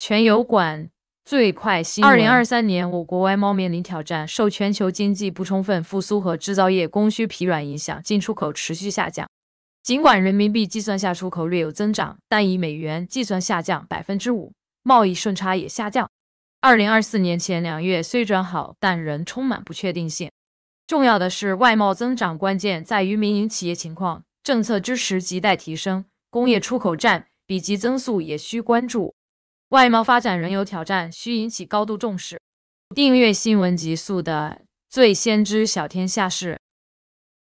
全油管最快新。二零二三年，我国外贸面临挑战，受全球经济不充分复苏和制造业供需疲软影响，进出口持续下降。尽管人民币计算下出口略有增长，但以美元计算下降百分之五，贸易顺差也下降。二零二四年前两月虽转好，但仍充满不确定性。重要的是外贸增长关键在于民营企业情况，政策支持亟待提升，工业出口占比及增速也需关注。外贸发展仍有挑战，需引起高度重视。订阅新闻极速的最先知晓天下事。